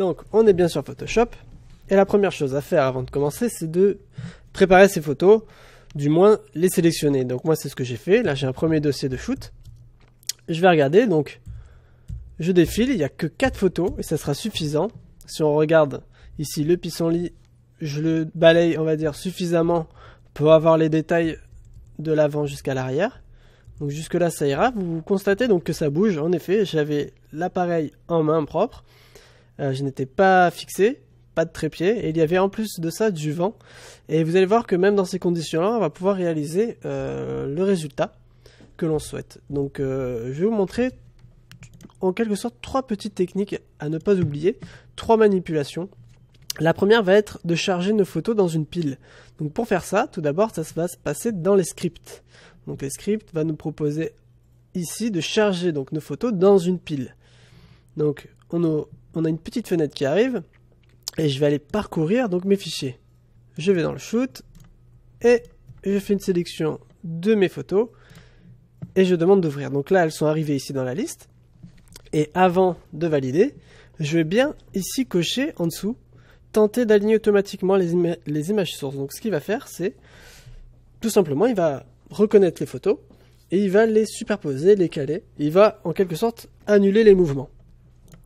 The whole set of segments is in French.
Donc, on est bien sur Photoshop. Et la première chose à faire avant de commencer, c'est de préparer ces photos, du moins les sélectionner. Donc moi, c'est ce que j'ai fait. Là, j'ai un premier dossier de shoot. Je vais regarder, donc je défile, il n'y a que 4 photos, et ça sera suffisant. Si on regarde ici le pissenlit, je le balaye, on va dire, suffisamment pour avoir les détails de l'avant jusqu'à l'arrière. Donc jusque là ça ira. Vous constatez donc que ça bouge. En effet, j'avais l'appareil en main propre. Euh, je n'étais pas fixé, pas de trépied, et il y avait en plus de ça du vent. Et vous allez voir que même dans ces conditions-là, on va pouvoir réaliser euh, le résultat que l'on souhaite. Donc euh, je vais vous montrer en quelque sorte trois petites techniques à ne pas oublier, trois manipulations. La première va être de charger nos photos dans une pile. Donc pour faire ça, tout d'abord, ça va se passer dans les scripts. Donc les scripts vont nous proposer ici de charger donc nos photos dans une pile. Donc on, on a une petite fenêtre qui arrive et je vais aller parcourir donc mes fichiers. Je vais dans le shoot et je fais une sélection de mes photos et je demande d'ouvrir. Donc là, elles sont arrivées ici dans la liste. Et avant de valider, je vais bien ici cocher en dessous tenter d'aligner automatiquement les, images sources. Donc ce qu'il va faire, c'est tout simplement, il va reconnaître les photos et il va les superposer, les caler. Il va en quelque sorte annuler les mouvements.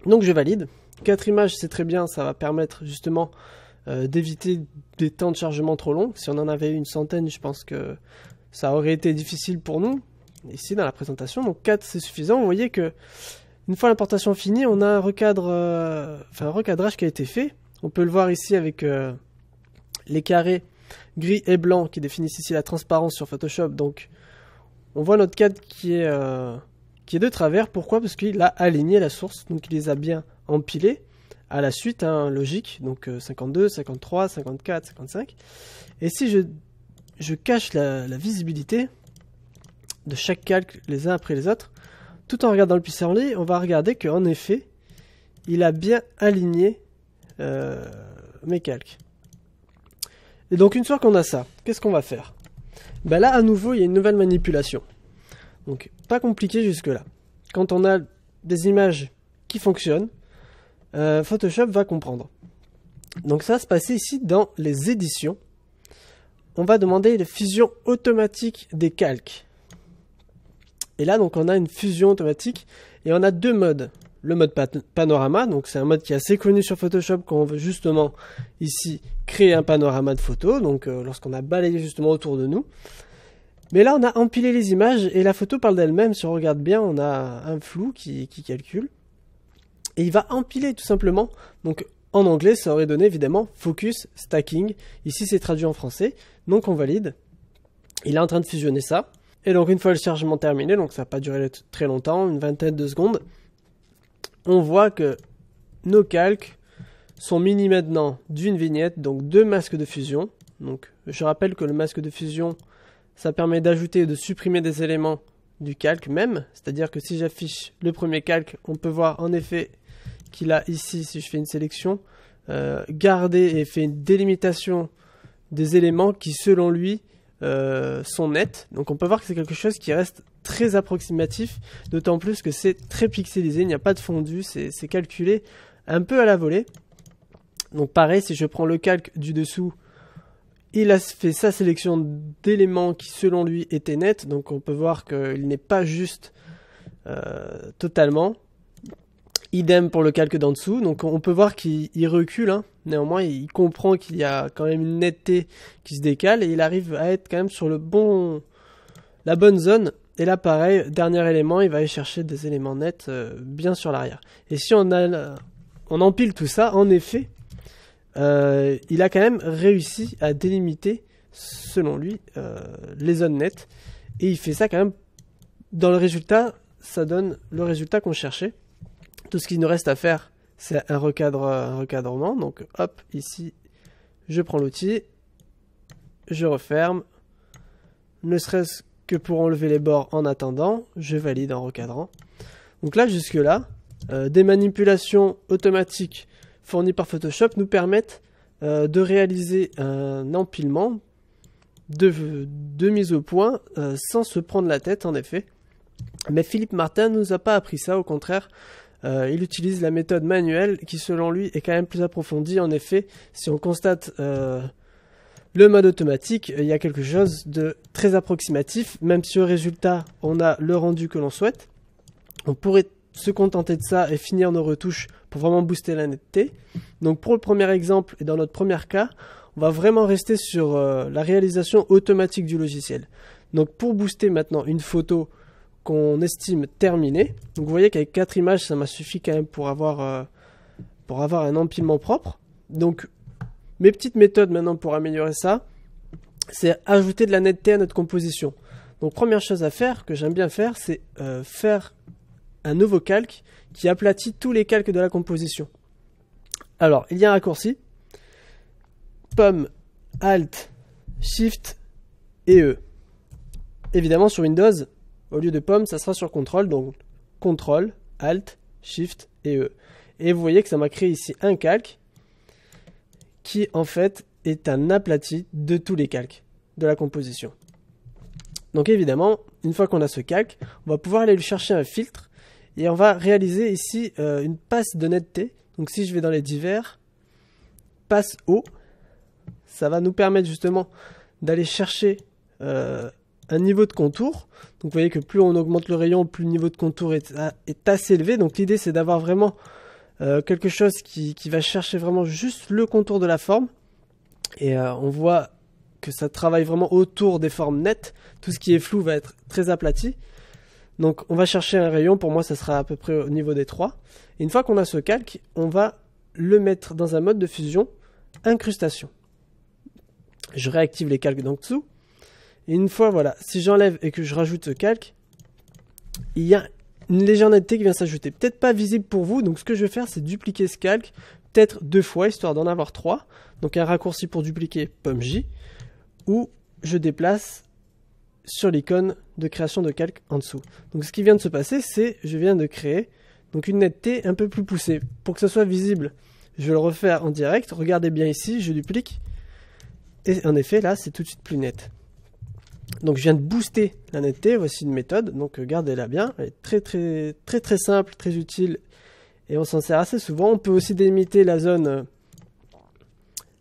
Donc je valide. Quatre images, c'est très bien, ça va permettre justement euh, d'éviter des temps de chargement trop longs. Si on en avait eu une centaine, je pense que ça aurait été difficile pour nous. Ici, dans la présentation, donc 4, c'est suffisant. Vous voyez que une fois l'importation finie, on a un, euh, un recadrage qui a été fait. On peut le voir ici avec euh, les carrés gris et blanc qui définissent ici la transparence sur Photoshop. Donc, on voit notre cadre qui est, qui est de travers. Pourquoi Parce qu'il a aligné la source, donc il les a bien empilés à la suite, hein, logique, donc 52, 53, 54, 55. Et si je, je cache la, visibilité de chaque calque les uns après les autres, tout en regardant le lit on va regarder qu'en effet, il a bien aligné euh, mes calques. Et donc une fois qu'on a ça, qu'est-ce qu'on va faire ben Là, à nouveau, il y a une nouvelle manipulation. Donc pas compliqué jusque-là. Quand on a des images qui fonctionnent, euh, Photoshop va comprendre. Donc ça va se passer ici dans les éditions. On va demander la fusion automatique des calques. Et là, donc, on a une fusion automatique et on a deux modes. Le mode panorama, donc c'est un mode qui est assez connu sur Photoshop quand on veut justement ici créer un panorama de photos, donc euh, lorsqu'on a balayé justement autour de nous. Mais là, on a empilé les images et la photo parle d'elle-même. Si on regarde bien, on a un flou qui calcule. Et il va empiler tout simplement. Donc en anglais, ça aurait donné évidemment focus stacking. Ici, c'est traduit en français. Donc on valide. Il est en train de fusionner ça. Et donc une fois le chargement terminé, donc ça n'a pas duré très longtemps, une vingtaine de secondes, on voit que nos calques sont munis maintenant d'une vignette, donc deux masques de fusion. Donc je rappelle que le masque de fusion, ça permet d'ajouter et de supprimer des éléments du calque même, c'est-à-dire que si j'affiche le premier calque, on peut voir en effet qu'il a ici, si je fais une sélection, euh, gardé et fait une délimitation des éléments qui, selon lui, euh, sont nets. Donc on peut voir que c'est quelque chose qui reste très approximatif, d'autant plus que c'est très pixelisé, il n'y a pas de fondu, c'est calculé un peu à la volée. Donc pareil, si je prends le calque du dessous, il a fait sa sélection d'éléments qui selon lui étaient nets, donc on peut voir qu'il n'est pas juste euh, totalement. Idem pour le calque d'en dessous. Donc on peut voir qu'il recule. Hein. Néanmoins, il comprend qu'il y a quand même une netteté qui se décale et il arrive à être quand même sur le bon, la bonne zone. Et là, pareil, dernier élément, il va aller chercher des éléments nets euh, bien sur l'arrière. Et si on, a, on empile tout ça, en effet, euh, il a quand même réussi à délimiter, selon lui, euh, les zones nettes. Et il fait ça quand même. Dans le résultat, ça donne le résultat qu'on cherchait tout ce qu'il nous reste à faire, c'est un, recadrement. Donc hop, ici, je prends l'outil, je referme, ne serait-ce que pour enlever les bords en attendant, je valide en recadrant. Donc là, jusque-là, euh, des manipulations automatiques fournies par Photoshop nous permettent euh, de réaliser un empilement de, mise au point euh, sans se prendre la tête, en effet. Mais Philippe Martin nous a pas appris ça, au contraire, euh, il utilise la méthode manuelle qui selon lui est quand même plus approfondie. En effet, si on constate euh, le mode automatique, il y a quelque chose de très approximatif. Même si au résultat, on a le rendu que l'on souhaite, on pourrait se contenter de ça et finir nos retouches pour vraiment booster la netteté. Donc pour le premier exemple et dans notre premier cas, on va vraiment rester sur euh, la réalisation automatique du logiciel. Donc pour booster maintenant une photo qu'on estime terminé. Donc vous voyez qu'avec quatre images, ça m'a suffi quand même pour avoir, euh, pour avoir un empilement propre. Donc mes petites méthodes maintenant pour améliorer ça, c'est ajouter de la netteté à notre composition. Donc première chose à faire, que j'aime bien faire, c'est euh, faire un nouveau calque qui aplatit tous les calques de la composition. Alors, il y a un raccourci. Pomme, Alt, Shift et E. Évidemment, sur Windows, au lieu de pomme, ça sera sur contrôle, donc contrôle, ALT, SHIFT et E. Et vous voyez que ça m'a créé ici un calque qui en fait est un aplati de tous les calques de la composition. Donc évidemment, une fois qu'on a ce calque, on va pouvoir aller chercher un filtre et on va réaliser ici euh, une passe de netteté. Donc si je vais dans les divers, passe haut, ça va nous permettre justement d'aller chercher euh, un niveau de contour. Donc vous voyez que plus on augmente le rayon, plus le niveau de contour est, assez élevé. Donc l'idée c'est d'avoir vraiment euh, quelque chose qui, va chercher vraiment juste le contour de la forme. Et euh, on voit que ça travaille vraiment autour des formes nettes. Tout ce qui est flou va être très aplati. Donc on va chercher un rayon, pour moi ça sera à peu près au niveau des trois une fois qu'on a ce calque, on va le mettre dans un mode de fusion incrustation. Je réactive les calques d'en dessous et une fois, voilà, si j'enlève et que je rajoute ce calque, il y a une légère netteté qui vient s'ajouter. Peut-être pas visible pour vous, donc ce que je vais faire, c'est dupliquer ce calque, peut-être deux fois, histoire d'en avoir trois. Donc un raccourci pour dupliquer, pomme J, ou je déplace sur l'icône de création de calque en dessous. Donc ce qui vient de se passer, c'est je viens de créer donc une netteté un peu plus poussée. Pour que ce soit visible, je vais le refaire en direct. Regardez bien ici, je duplique. Et en effet, là, c'est tout de suite plus net. Donc je viens de booster la netteté. Voici une méthode. Donc euh, gardez-la bien. Elle est très très très très simple, très utile. Et on s'en sert assez souvent. On peut aussi délimiter la zone, euh,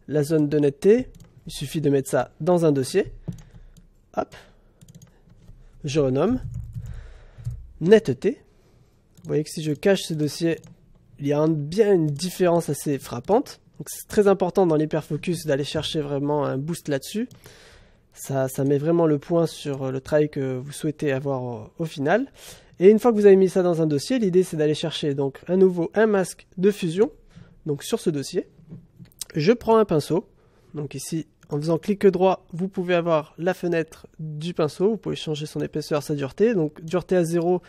la zone de netteté. Il suffit de mettre ça dans un dossier. Hop. Je renomme. Netteté. Vous voyez que si je cache ce dossier, il y a bien une différence assez frappante. Donc c'est très important dans l'hyperfocus d'aller chercher vraiment un boost là-dessus. Ça, ça, met vraiment le point sur euh, le travail que vous souhaitez avoir au, final. Et une fois que vous avez mis ça dans un dossier, l'idée c'est d'aller chercher donc à nouveau un masque de fusion, donc sur ce dossier. Je prends un pinceau, donc ici en faisant clic droit, vous pouvez avoir la fenêtre du pinceau, vous pouvez changer son épaisseur, sa dureté. Donc dureté à 0,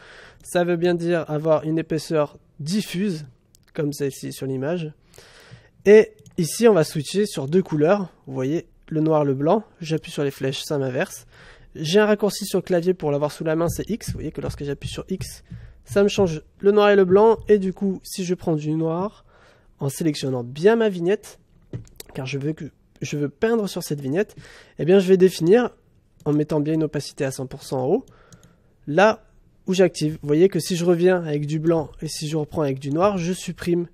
ça veut bien dire avoir une épaisseur diffuse, comme celle-ci sur l'image. Et ici on va switcher sur deux couleurs, vous voyez le noir, le blanc, j'appuie sur les flèches, ça m'inverse. J'ai un raccourci sur le clavier pour l'avoir sous la main, c'est X. Vous voyez que lorsque j'appuie sur X, ça me change le noir et le blanc. Et du coup, si je prends du noir, en sélectionnant bien ma vignette, car je veux, que, je veux peindre sur cette vignette, eh bien je vais définir, en mettant bien une opacité à 100% en haut, là où j'active. Vous voyez que si je reviens avec du blanc et si je reprends avec du noir, je supprime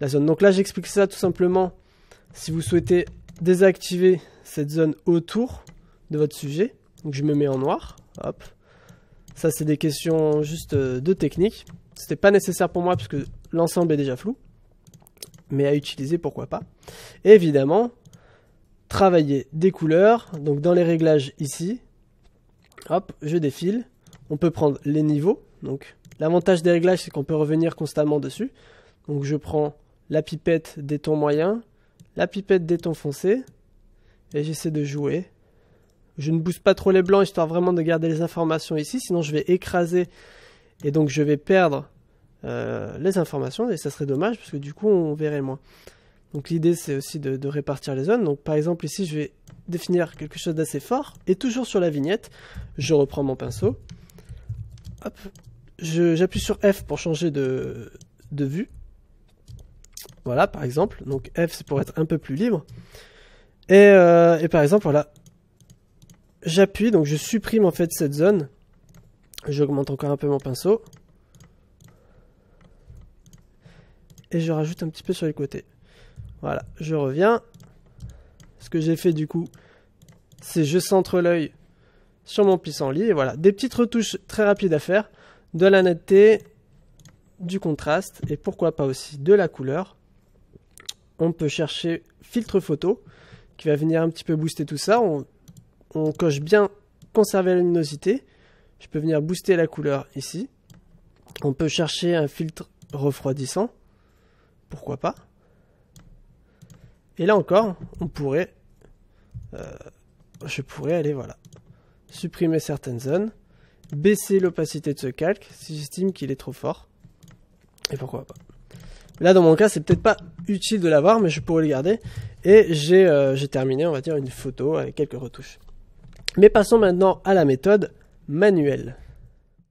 la zone. Donc là, j'explique ça tout simplement. Si vous souhaitez désactiver cette zone autour de votre sujet. Donc je me mets en noir. Hop. Ça, c'est des questions juste euh, de technique. C'était pas nécessaire pour moi parce que l'ensemble est déjà flou. Mais à utiliser, pourquoi pas. évidemment, travailler des couleurs. Donc dans les réglages ici, hop, je défile. On peut prendre les niveaux. Donc l'avantage des réglages, c'est qu'on peut revenir constamment dessus. Donc je prends la pipette des tons moyens, la pipette des tons foncés et j'essaie de jouer. Je ne bouge pas trop les blancs histoire vraiment de garder les informations ici, sinon je vais écraser et donc je vais perdre euh, les informations et ça serait dommage parce que du coup on verrait moins. Donc l'idée c'est aussi de, répartir les zones. Donc par exemple ici je vais définir quelque chose d'assez fort et toujours sur la vignette je reprends mon pinceau. j'appuie sur F pour changer de vue voilà, par exemple. Donc F, c'est pour être un peu plus libre. Euh, et, par exemple, voilà. J'appuie, donc je supprime en fait cette zone. J'augmente encore un peu mon pinceau. Et je rajoute un petit peu sur les côtés. Voilà, je reviens. Ce que j'ai fait du coup, c'est je centre l'œil sur mon pissenlit. Et voilà, des petites retouches très rapides à faire. De la netteté, du contraste et pourquoi pas aussi de la couleur on peut chercher filtre photo qui va venir un petit peu booster tout ça. On, coche bien conserver la luminosité. Je peux venir booster la couleur ici. On peut chercher un filtre refroidissant. Pourquoi pas Et là encore, on pourrait... Euh, je pourrais aller, voilà, supprimer certaines zones, baisser l'opacité de ce calque si j'estime qu'il est trop fort. Et pourquoi pas. Là, dans mon cas, c'est peut-être pas utile de l'avoir, mais je pourrais le garder. Et j'ai euh, terminé, on va dire, une photo avec quelques retouches. Mais passons maintenant à la méthode manuelle.